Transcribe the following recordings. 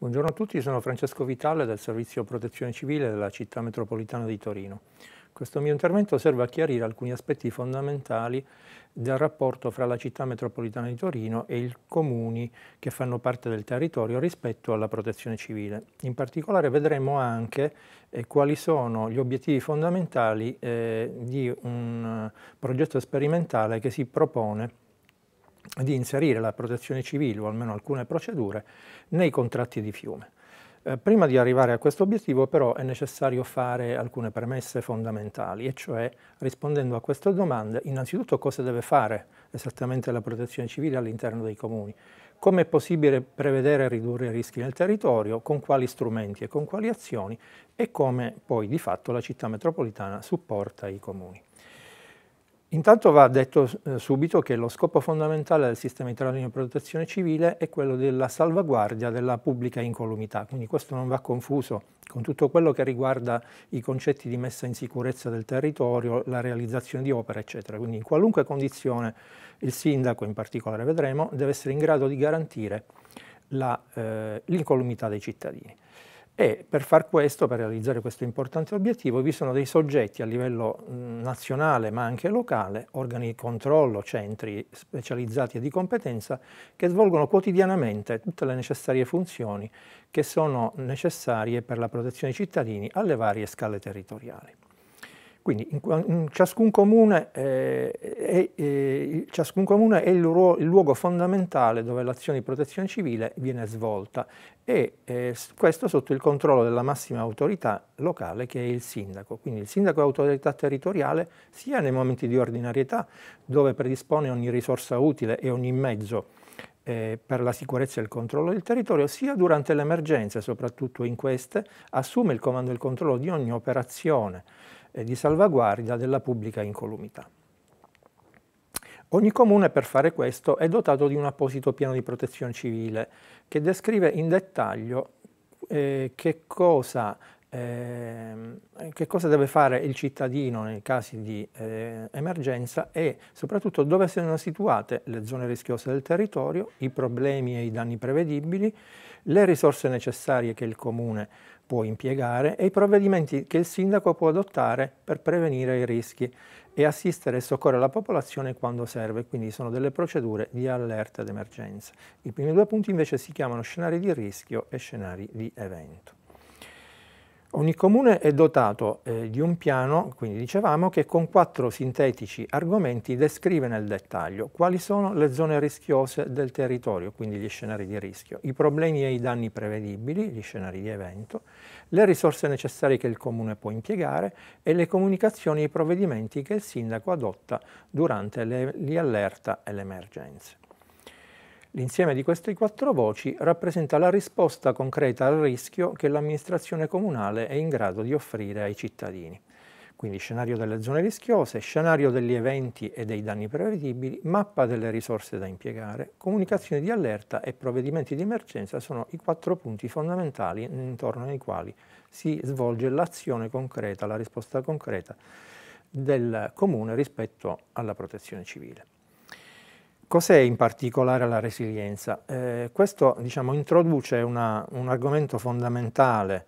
Buongiorno a tutti, sono Francesco Vitale del Servizio Protezione Civile della Città Metropolitana di Torino. Questo mio intervento serve a chiarire alcuni aspetti fondamentali del rapporto fra la Città Metropolitana di Torino e i comuni che fanno parte del territorio rispetto alla protezione civile. In particolare vedremo anche eh, quali sono gli obiettivi fondamentali eh, di un eh, progetto sperimentale che si propone di inserire la protezione civile o almeno alcune procedure nei contratti di fiume. Eh, prima di arrivare a questo obiettivo però è necessario fare alcune premesse fondamentali e cioè rispondendo a queste domande innanzitutto cosa deve fare esattamente la protezione civile all'interno dei comuni, come è possibile prevedere e ridurre i rischi nel territorio, con quali strumenti e con quali azioni e come poi di fatto la città metropolitana supporta i comuni. Intanto va detto eh, subito che lo scopo fondamentale del sistema italiano di protezione civile è quello della salvaguardia della pubblica incolumità, quindi questo non va confuso con tutto quello che riguarda i concetti di messa in sicurezza del territorio, la realizzazione di opere, eccetera. Quindi in qualunque condizione il sindaco, in particolare vedremo, deve essere in grado di garantire eh, l'incolumità eh, dei cittadini. E per far questo, per realizzare questo importante obiettivo, vi sono dei soggetti a livello nazionale ma anche locale, organi di controllo, centri specializzati e di competenza, che svolgono quotidianamente tutte le necessarie funzioni che sono necessarie per la protezione dei cittadini alle varie scale territoriali. Quindi in, in ciascun, comune, eh, è, eh, ciascun, comune, è, il, ruolo, il, luogo fondamentale dove l'azione di protezione civile viene svolta e eh, questo sotto il controllo della massima autorità locale che è il sindaco. Quindi il sindaco è autorità territoriale sia nei momenti di ordinarietà dove predispone ogni risorsa utile e ogni mezzo eh, per la sicurezza e il controllo del territorio, sia durante l'emergenza, soprattutto in queste, assume il comando e il controllo di ogni operazione eh, di salvaguardia della pubblica incolumità. Ogni comune per fare questo è dotato di un apposito piano di protezione civile che descrive in dettaglio eh, che cosa Ehm, che cosa deve fare il cittadino nei casi di eh, emergenza e soprattutto dove sono situate le zone rischiose del territorio, i problemi e i danni prevedibili, le risorse necessarie che il comune può impiegare e i provvedimenti che il sindaco può adottare per prevenire i rischi e assistere e soccorrere la popolazione quando serve, quindi sono delle procedure di allerta d'emergenza. I primi due punti invece si chiamano scenari di rischio e scenari di evento. Ogni comune è dotato eh, di un piano, quindi dicevamo, che con quattro sintetici argomenti descrive nel dettaglio quali sono le zone rischiose del territorio, quindi gli scenari di rischio, i problemi e i danni prevedibili, gli scenari di evento, le risorse necessarie che il comune può impiegare e le comunicazioni e i provvedimenti che il sindaco adotta durante le, gli allerta e le emergenze. L'insieme di queste quattro voci rappresenta la risposta concreta al rischio che l'amministrazione comunale è in grado di offrire ai cittadini. Quindi scenario delle zone rischiose, scenario degli eventi e dei danni prevedibili, mappa delle risorse da impiegare, comunicazione di allerta e provvedimenti di emergenza sono i quattro punti fondamentali intorno ai quali si svolge l'azione concreta, la risposta concreta del comune rispetto alla protezione civile. Cos'è in particolare la resilienza? Eh, questo diciamo, introduce una, un argomento fondamentale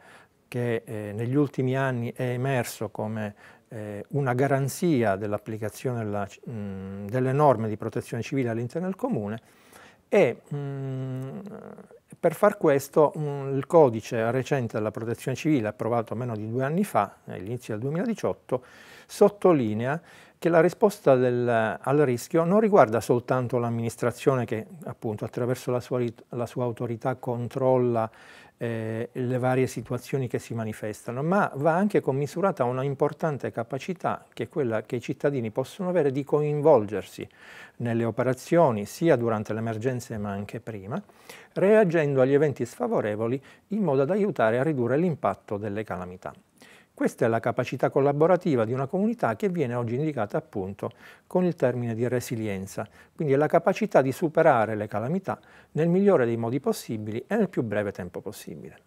che eh, negli ultimi anni è emerso come eh, una garanzia dell'applicazione della, delle norme di protezione civile all'interno del comune e mh, per far questo mh, il codice recente della protezione civile approvato meno di due anni fa, eh, all'inizio del 2018, sottolinea che la risposta del, al rischio non riguarda soltanto l'amministrazione che appunto attraverso la sua, la sua autorità controlla eh, le varie situazioni che si manifestano, ma va anche commisurata una importante capacità che è quella che i cittadini possono avere di coinvolgersi nelle operazioni sia durante le emergenze ma anche prima, reagendo agli eventi sfavorevoli in modo da aiutare a ridurre l'impatto delle calamità. Questa è la capacità collaborativa di una comunità che viene oggi indicata appunto con il termine di resilienza, quindi è la capacità di superare le calamità nel migliore dei modi possibili e nel più breve tempo possibile.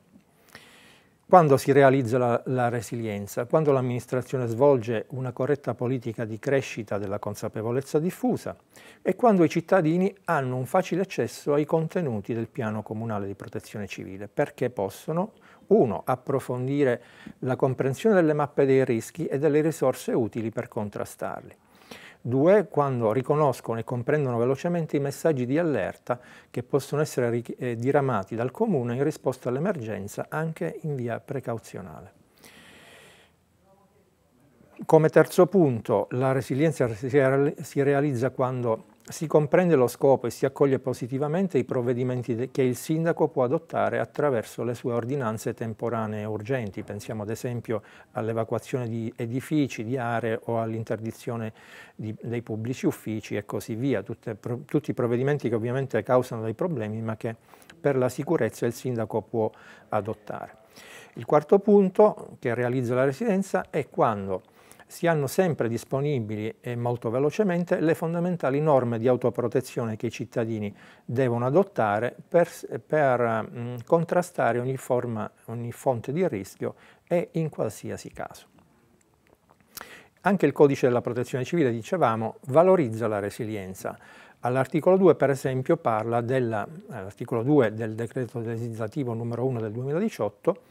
Quando si realizza la, la resilienza? Quando l'amministrazione svolge una corretta politica di crescita della consapevolezza diffusa e quando i cittadini hanno un facile accesso ai contenuti del piano comunale di protezione civile, perché possono uno, approfondire la comprensione delle mappe dei rischi e delle risorse utili per contrastarli. Due, quando riconoscono e comprendono velocemente i messaggi di allerta che possono essere eh, diramati dal comune in risposta all'emergenza anche in via precauzionale. Come terzo punto, la resilienza si realizza quando si comprende lo scopo e si accoglie positivamente i provvedimenti che il sindaco può adottare attraverso le sue ordinanze temporanee urgenti, pensiamo ad esempio all'evacuazione di edifici, di aree o all'interdizione dei pubblici uffici e così via, Tutte, pro, tutti provvedimenti che ovviamente causano dei problemi ma che per la sicurezza il sindaco può adottare. Il quarto punto che realizza la residenza è quando si hanno sempre disponibili e molto velocemente le fondamentali norme di autoprotezione che i cittadini devono adottare per, per mm, contrastare ogni, forma, ogni fonte di rischio e in qualsiasi caso. Anche il codice della protezione civile, dicevamo, valorizza la resilienza. All'articolo 2, per esempio, parla dell'articolo 2 del decreto legislativo numero 1 del 2018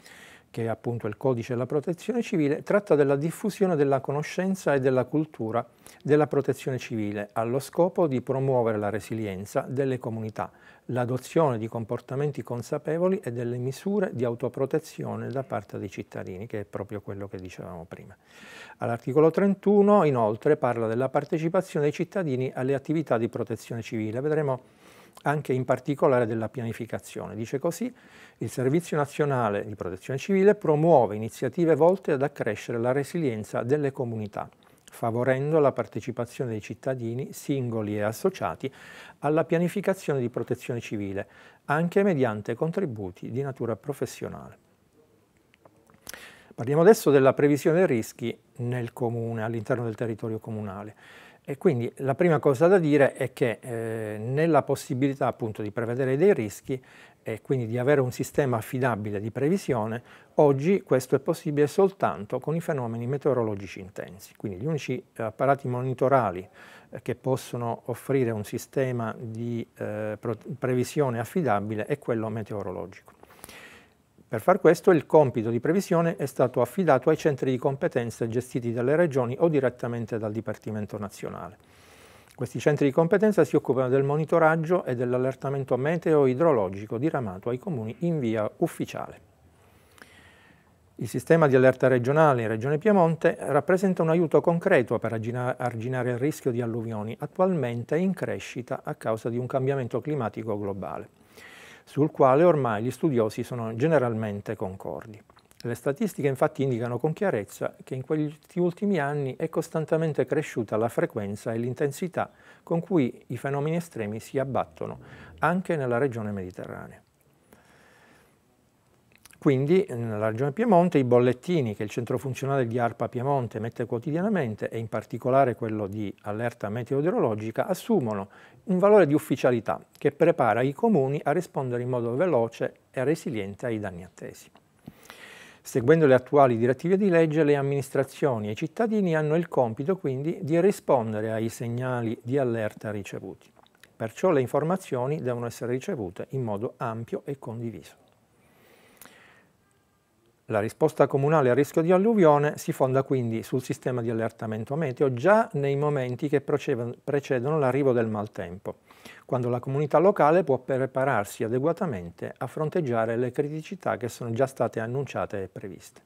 che è appunto il codice della protezione civile, tratta della diffusione della conoscenza e della cultura della protezione civile allo scopo di promuovere la resilienza delle comunità, l'adozione di comportamenti consapevoli e delle misure di autoprotezione da parte dei cittadini, che è proprio quello che dicevamo prima. All'articolo 31 inoltre parla della partecipazione dei cittadini alle attività di protezione civile. Vedremo anche in particolare della pianificazione. Dice così, il Servizio Nazionale di Protezione Civile promuove iniziative volte ad accrescere la resilienza delle comunità, favorendo la partecipazione dei cittadini, singoli e associati, alla pianificazione di protezione civile, anche mediante contributi di natura professionale. Parliamo adesso della previsione dei rischi nel comune, all'interno del territorio comunale. E quindi la prima cosa da dire è che eh, nella possibilità appunto di prevedere dei rischi e quindi di avere un sistema affidabile di previsione, oggi questo è possibile soltanto con i fenomeni meteorologici intensi. Quindi gli unici apparati monitorali eh, che possono offrire un sistema di eh, previsione affidabile è quello meteorologico. Per far questo il compito di previsione è stato affidato ai centri di competenza gestiti dalle regioni o direttamente dal Dipartimento nazionale. Questi centri di competenza si occupano del monitoraggio e dell'allertamento meteo-idrologico diramato ai comuni in via ufficiale. Il sistema di allerta regionale in Regione Piemonte rappresenta un aiuto concreto per arginare il rischio di alluvioni, attualmente in crescita a causa di un cambiamento climatico globale sul quale ormai gli studiosi sono generalmente concordi. Le statistiche infatti indicano con chiarezza che in questi ultimi anni è costantemente cresciuta la frequenza e l'intensità con cui i fenomeni estremi si abbattono anche nella regione mediterranea. Quindi nella Regione Piemonte i bollettini che il centro funzionale di ARPA Piemonte mette quotidianamente e in particolare quello di allerta meteorologica assumono un valore di ufficialità che prepara i comuni a rispondere in modo veloce e resiliente ai danni attesi. Seguendo le attuali direttive di legge, le amministrazioni e i cittadini hanno il compito quindi di rispondere ai segnali di allerta ricevuti. Perciò le informazioni devono essere ricevute in modo ampio e condiviso. La risposta comunale al rischio di alluvione si fonda quindi sul sistema di allertamento meteo già nei momenti che precedono l'arrivo del maltempo, quando la comunità locale può prepararsi adeguatamente a fronteggiare le criticità che sono già state annunciate e previste.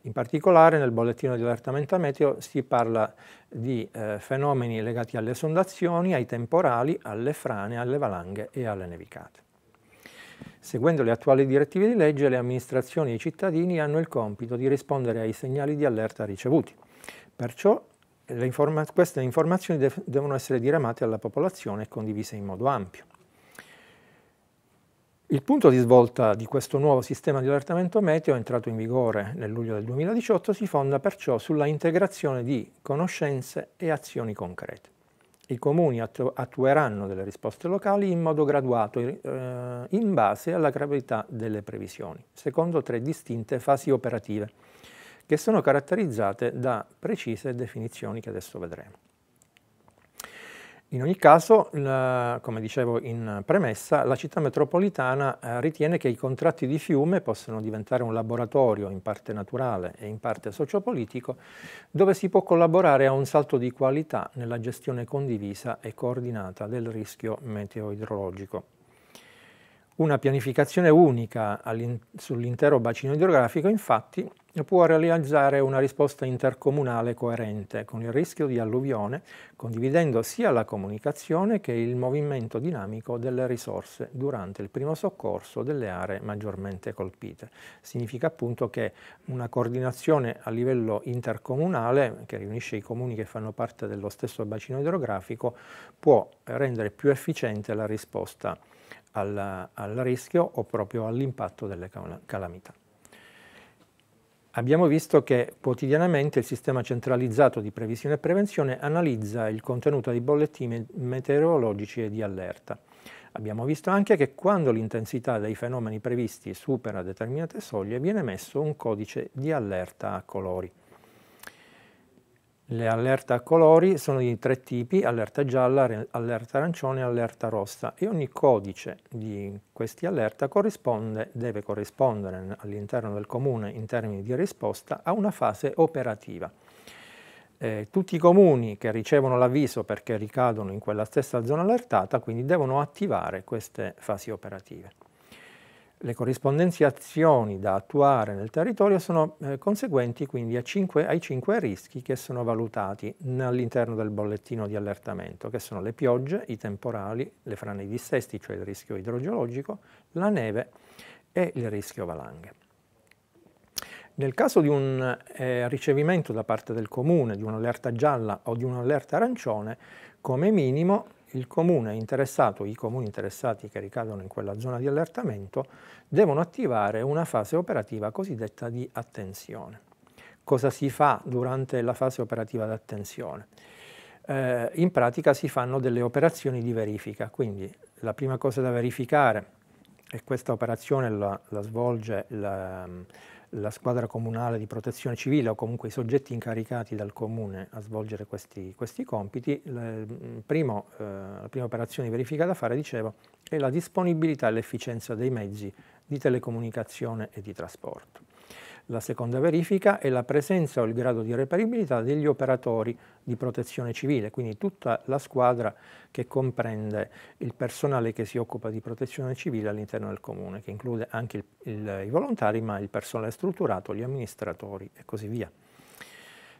In particolare nel bollettino di allertamento meteo si parla di eh, fenomeni legati alle sondazioni, ai temporali, alle frane, alle valanghe e alle nevicate. Seguendo le attuali direttive di legge, le amministrazioni e i cittadini hanno il compito di rispondere ai segnali di allerta ricevuti. Perciò informa queste informazioni devono essere diramate alla popolazione e condivise in modo ampio. Il punto di svolta di questo nuovo sistema di allertamento meteo, entrato in vigore nel luglio del 2018, si fonda perciò sulla integrazione di conoscenze e azioni concrete i comuni attu attueranno delle risposte locali in modo graduato eh, in base alla gravità delle previsioni, secondo tre distinte fasi operative che sono caratterizzate da precise definizioni che adesso vedremo. In ogni caso, la, come dicevo in premessa, la città metropolitana eh, ritiene che i contratti di fiume possano diventare un laboratorio in parte naturale e in parte sociopolitico, dove si può collaborare a un salto di qualità nella gestione condivisa e coordinata del rischio meteoidrologico. Una pianificazione unica sull'intero bacino idrografico infatti può realizzare una risposta intercomunale coerente con il rischio di alluvione, condividendo sia la comunicazione che il movimento dinamico delle risorse durante il primo soccorso delle aree maggiormente colpite. Significa appunto che una coordinazione a livello intercomunale, che riunisce i comuni che fanno parte dello stesso bacino idrografico, può rendere più efficiente la risposta al, al rischio o proprio all'impatto delle calamità. Abbiamo visto che quotidianamente il sistema centralizzato di previsione e prevenzione analizza il contenuto dei bollettini meteorologici e di allerta. Abbiamo visto anche che quando l'intensità dei fenomeni previsti supera determinate soglie viene messo un codice di allerta a colori. Le allerta a colori sono di tre tipi, allerta gialla, allerta arancione e allerta rossa e ogni codice di questi allerta corrisponde, deve corrispondere all'interno del comune in termini di risposta a una fase operativa. Eh, tutti i comuni che ricevono l'avviso perché ricadono in quella stessa zona allertata quindi devono attivare queste fasi operative. Le corrispondenziazioni da attuare nel territorio sono eh, conseguenti quindi cinque, ai cinque rischi che sono valutati all'interno del bollettino di allertamento, che sono le piogge, i temporali, le frane di dissesti, cioè il rischio idrogeologico, la neve e il rischio valanghe. Nel caso di un eh, ricevimento da parte del comune di un'allerta gialla o di un'allerta arancione, come minimo il comune interessato, i comuni interessati che ricadono in quella zona di allertamento, devono attivare una fase operativa cosiddetta di attenzione. Cosa si fa durante la fase operativa di attenzione? Eh, in pratica si fanno delle operazioni di verifica, quindi la prima cosa da verificare, e questa operazione la, la svolge la, la squadra comunale di protezione civile o comunque i soggetti incaricati dal comune a svolgere questi, questi compiti, la, mm, primo, eh, la prima operazione di verifica da fare, dicevo, è la disponibilità e l'efficienza dei mezzi di telecomunicazione e di trasporto. La seconda verifica è la presenza o il grado di reperibilità degli operatori di protezione civile, quindi tutta la squadra che comprende il personale che si occupa di protezione civile all'interno del comune, che include anche il, il, i volontari, ma il personale strutturato, gli amministratori e così via.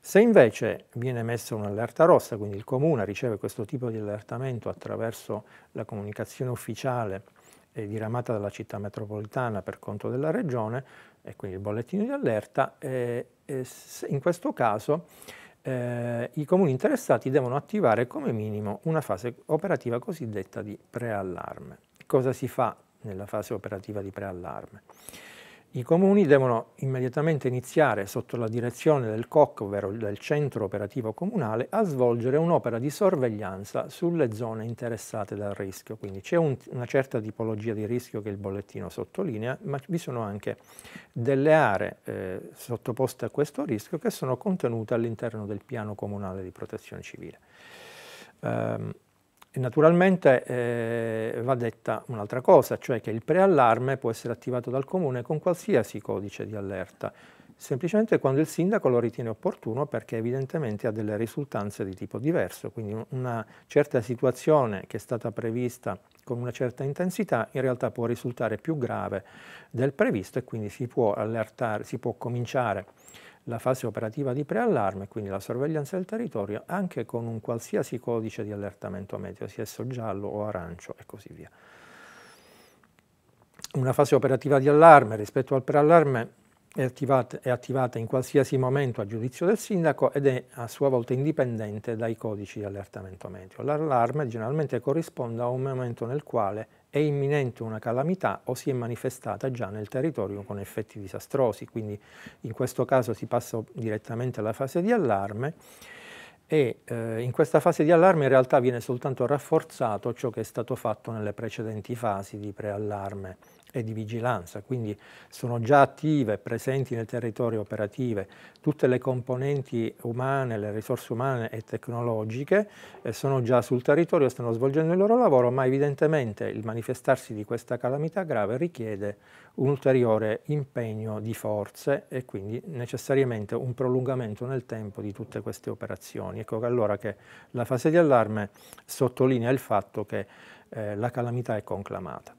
Se invece viene emessa un'allerta rossa, quindi il comune riceve questo tipo di allertamento attraverso la comunicazione ufficiale diramata dalla città metropolitana per conto della regione, e quindi il bollettino di allerta, in questo caso eh, i comuni interessati devono attivare come minimo una fase operativa cosiddetta di preallarme. Cosa si fa nella fase operativa di preallarme? I comuni devono immediatamente iniziare, sotto la direzione del COC, ovvero del Centro Operativo Comunale, a svolgere un'opera di sorveglianza sulle zone interessate dal rischio. Quindi c'è un, una certa tipologia di rischio che il bollettino sottolinea, ma vi sono anche delle aree eh, sottoposte a questo rischio che sono contenute all'interno del piano comunale di protezione civile. Um, e naturalmente eh, va detta un'altra cosa, cioè che il preallarme può essere attivato dal comune con qualsiasi codice di allerta, semplicemente quando il sindaco lo ritiene opportuno perché evidentemente ha delle risultanze di tipo diverso, quindi una certa situazione che è stata prevista con una certa intensità in realtà può risultare più grave del previsto e quindi si può allertare, si può cominciare la fase operativa di preallarme, quindi la sorveglianza del territorio, anche con un qualsiasi codice di allertamento meteo, sia esso giallo o arancio e così via. Una fase operativa di allarme rispetto al preallarme è attivata, è attivata, in qualsiasi momento a giudizio del sindaco ed è a sua volta indipendente dai codici di allertamento meteo. L'allarme generalmente corrisponde a un momento nel quale è imminente una calamità o si è manifestata già nel territorio con effetti disastrosi, quindi in questo caso si passa direttamente alla fase di allarme e eh, in questa fase di allarme in realtà viene soltanto rafforzato ciò che è stato fatto nelle precedenti fasi di preallarme e di vigilanza, quindi sono già attive, presenti nel territorio operative tutte le componenti umane, le risorse umane e tecnologiche, eh, sono già sul territorio, stanno svolgendo il loro lavoro, ma evidentemente il manifestarsi di questa calamità grave richiede un ulteriore impegno di forze e quindi necessariamente un prolungamento nel tempo di tutte queste operazioni. Ecco allora che la fase di allarme sottolinea il fatto che eh, la calamità è conclamata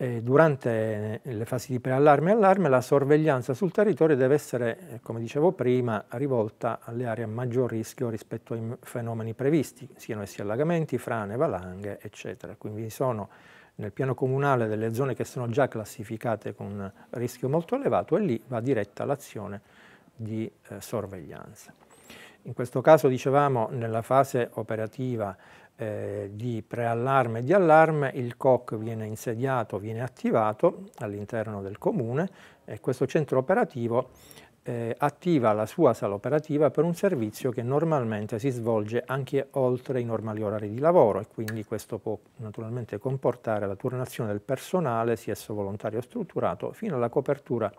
eh, durante le fasi di preallarme e allarme la sorveglianza sul territorio deve essere, come dicevo prima, rivolta alle aree a maggior rischio rispetto ai fenomeni previsti, siano essi allagamenti, frane, valanghe, eccetera. Quindi sono nel piano comunale delle zone che sono già classificate con rischio molto elevato e lì va diretta l'azione di eh, sorveglianza. In questo caso, dicevamo, nella fase operativa eh, di preallarme e di allarme, il COC viene insediato, viene attivato all'interno del comune e questo centro operativo eh, attiva la sua sala operativa per un servizio che normalmente si svolge anche oltre i normali orari di lavoro e quindi questo può naturalmente comportare la turnazione del personale, sia esso volontario o strutturato, fino alla copertura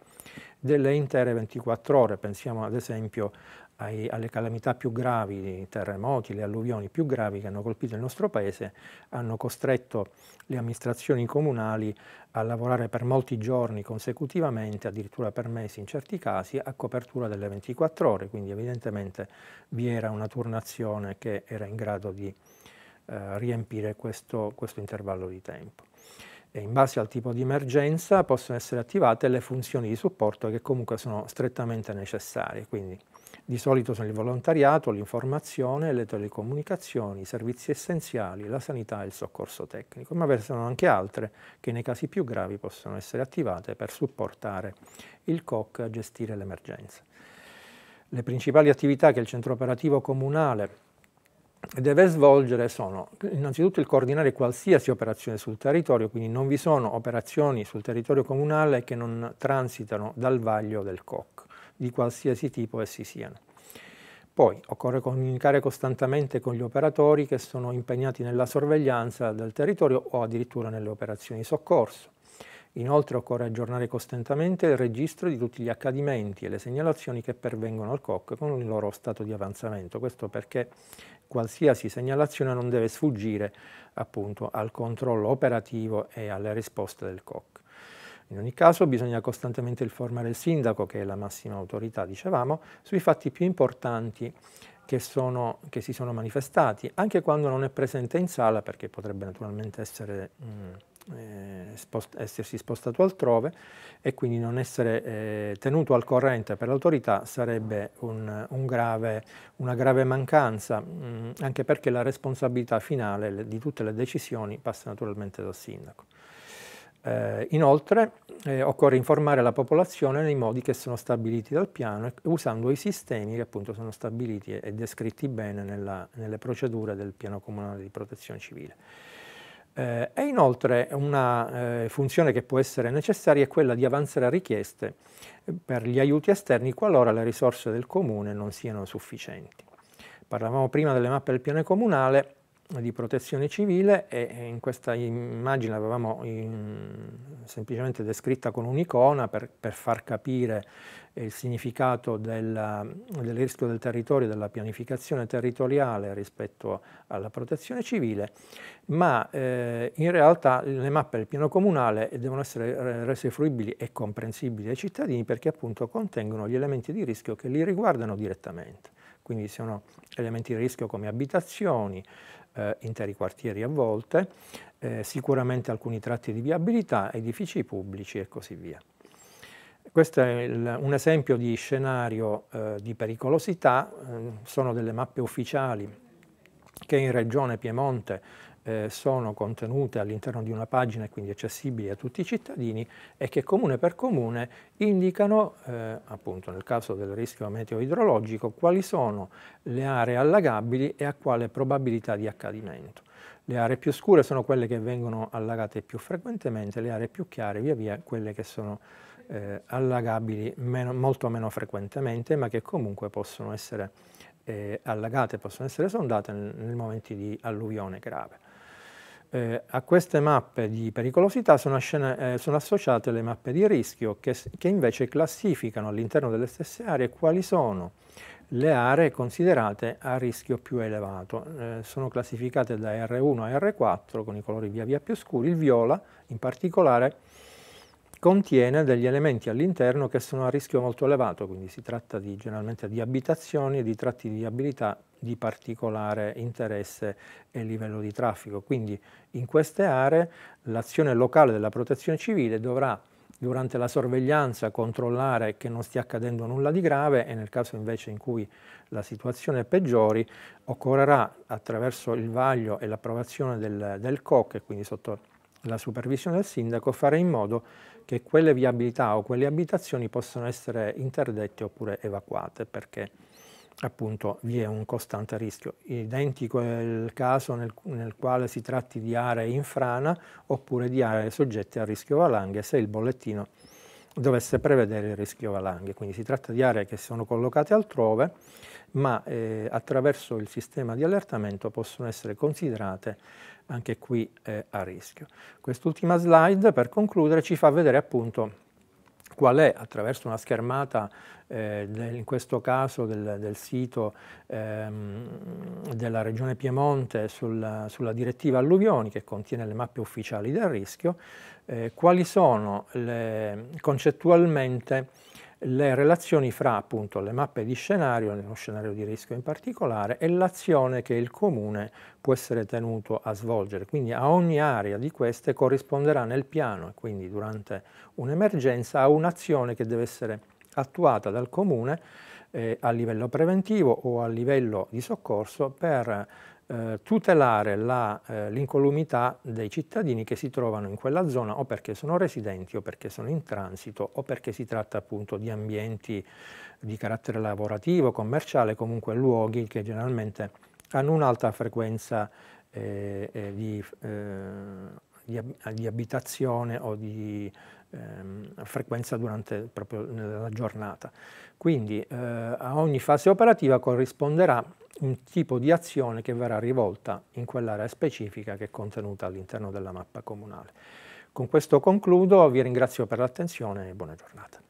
delle intere 24 ore. Pensiamo ad esempio ai, alle calamità più gravi, i terremoti, le alluvioni più gravi che hanno colpito il nostro paese, hanno costretto le amministrazioni comunali a lavorare per molti giorni consecutivamente, addirittura per mesi in certi casi, a copertura delle 24 ore, quindi evidentemente vi era una turnazione che era in grado di eh, riempire questo, questo intervallo di tempo e in base al tipo di emergenza possono essere attivate le funzioni di supporto che comunque sono strettamente necessarie. Quindi di solito sono il volontariato, l'informazione, le telecomunicazioni, i servizi essenziali, la sanità e il soccorso tecnico, ma ve ne sono anche altre che nei casi più gravi possono essere attivate per supportare il COC a gestire l'emergenza. Le principali attività che il centro operativo comunale deve svolgere sono innanzitutto il coordinare qualsiasi operazione sul territorio, quindi non vi sono operazioni sul territorio comunale che non transitano dal vaglio del COC, di qualsiasi tipo essi siano. Poi occorre comunicare costantemente con gli operatori che sono impegnati nella sorveglianza del territorio o addirittura nelle operazioni di soccorso Inoltre occorre aggiornare costantemente il registro di tutti gli accadimenti e le segnalazioni che pervengono al COC con il loro stato di avanzamento. Questo perché qualsiasi segnalazione non deve sfuggire appunto, al controllo operativo e alle risposte del COC. In ogni caso bisogna costantemente informare il sindaco, che è la massima autorità, dicevamo, sui fatti più importanti che, sono, che si sono manifestati, anche quando non è presente in sala, perché potrebbe naturalmente essere mh, eh, spost essersi spostato altrove e quindi non essere eh, tenuto al corrente per l'autorità sarebbe un, un grave, una grave mancanza, mh, mm, anche perché la responsabilità finale di tutte le decisioni passa naturalmente dal sindaco. Eh, inoltre eh, occorre informare la popolazione nei modi che sono stabiliti dal piano usando i sistemi che appunto sono stabiliti e, e descritti bene nella, nelle procedure del piano comunale di protezione civile. Eh, e inoltre una eh, funzione che può essere necessaria è quella di avanzare richieste eh, per gli aiuti esterni qualora le risorse del comune non siano sufficienti. Parlavamo prima delle mappe del piano comunale, di protezione civile e in questa immagine l'avevamo semplicemente descritta con un'icona per, per, far capire il significato del, del rischio del territorio, della pianificazione territoriale rispetto alla protezione civile, ma eh, in realtà le mappe del piano comunale devono essere rese fruibili e comprensibili ai cittadini perché appunto contengono gli elementi di rischio che li riguardano direttamente quindi sono elementi di rischio come abitazioni, eh, interi quartieri a volte, eh, sicuramente alcuni tratti di viabilità, edifici pubblici e così via. Questo è il, un esempio di scenario eh, di pericolosità, eh, sono delle mappe ufficiali che in Regione Piemonte eh, sono contenute all'interno di una pagina e quindi accessibili a tutti i cittadini e che comune per comune indicano, eh, appunto nel caso del rischio meteo-idrologico, quali sono le aree allagabili e a quale probabilità di accadimento. Le aree più scure sono quelle che vengono allagate più frequentemente, le aree più chiare via via quelle che sono eh, allagabili meno, molto meno frequentemente ma che comunque possono essere eh, allagate, possono essere sondate nei momenti di alluvione grave. Eh, a queste mappe di pericolosità sono, ascena, eh, sono associate le mappe di rischio che, che invece classificano all'interno delle stesse aree quali sono le aree considerate a rischio più elevato. Eh, sono classificate da R1 a R4 con i colori via via più scuri, il viola in particolare contiene degli elementi all'interno che sono a rischio molto elevato, quindi si tratta di, generalmente di abitazioni e di tratti di abilità di particolare interesse e livello di traffico. Quindi in queste aree l'azione locale della protezione civile dovrà durante la sorveglianza controllare che non stia accadendo nulla di grave e nel caso invece in cui la situazione peggiori occorrerà attraverso il vaglio e l'approvazione del, del COC, quindi sotto la supervisione del sindaco fare in modo che quelle viabilità o quelle abitazioni possano essere interdette oppure evacuate perché appunto vi è un costante rischio. Identico è il caso nel, nel, quale si tratti di aree in frana oppure di aree soggette a rischio valanghe se il bollettino dovesse prevedere il rischio valanghe. Quindi si tratta di aree che sono collocate altrove ma eh, attraverso il sistema di allertamento possono essere considerate anche qui eh, a rischio. Quest'ultima slide per concludere ci fa vedere appunto qual è attraverso una schermata eh, del, in questo caso del, del sito ehm, della regione Piemonte sul, sulla direttiva alluvioni che contiene le mappe ufficiali del rischio, eh, quali sono le, concettualmente le relazioni fra appunto le mappe di scenario, nello scenario di rischio in particolare, e l'azione che il comune può essere tenuto a svolgere. Quindi a ogni area di queste corrisponderà nel piano e quindi durante un'emergenza a un'azione che deve essere attuata dal comune eh, a livello preventivo o a livello di soccorso per eh, tutelare eh, l'incolumità eh, dei cittadini che si trovano in quella zona o perché sono residenti o perché sono in transito o perché si tratta appunto di ambienti di carattere lavorativo, commerciale, comunque luoghi che generalmente hanno un'alta frequenza eh, eh di, eh, di, ab di, abitazione o di ehm, frequenza durante proprio nella giornata. Quindi eh, a ogni fase operativa corrisponderà un tipo di azione che verrà rivolta in quell'area specifica che è contenuta all'interno della mappa comunale. Con questo concludo, vi ringrazio per l'attenzione e buona giornata.